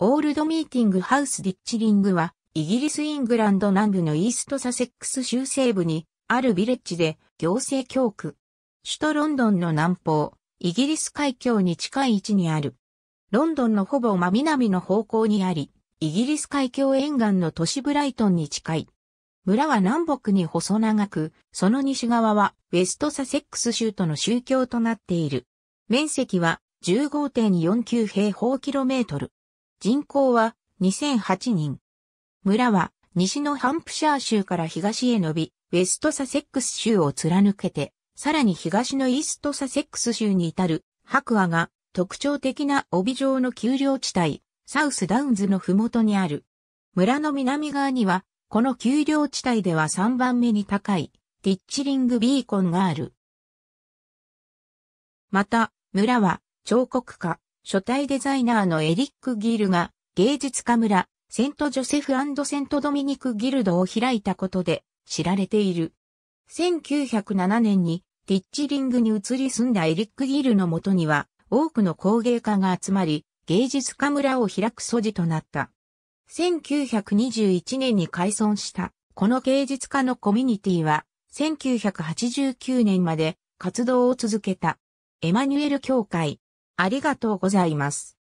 オールドミーティングハウスディッチリングは、イギリスイングランド南部のイーストサセックス州西部にあるビレッジで行政教区。首都ロンドンの南方、イギリス海峡に近い位置にある。ロンドンのほぼ真南の方向にあり、イギリス海峡沿岸の都市ブライトンに近い。村は南北に細長く、その西側はウェストサセックス州との宗教となっている。面積は15.49平方キロメートル。人口は2008人。村は西のハンプシャー州から東へ伸び、ウェストサセックス州を貫けて、さらに東のイーストサセックス州に至る白亜が特徴的な帯状の丘陵地帯、サウスダウンズの麓にある。村の南側には、この丘陵地帯では3番目に高い、ティッチリングビーコンがある。また、村は彫刻家、書体デザイナーのエリック・ギールが芸術家村、セント・ジョセフセント・ドミニク・ギルドを開いたことで知られている。1907年にティッチリングに移り住んだエリック・ギールのもとには多くの工芸家が集まり、芸術家村を開く素地となった。1921年に改村したこの芸術家のコミュニティは1989年まで活動を続けた。エマニュエル協会、ありがとうございます。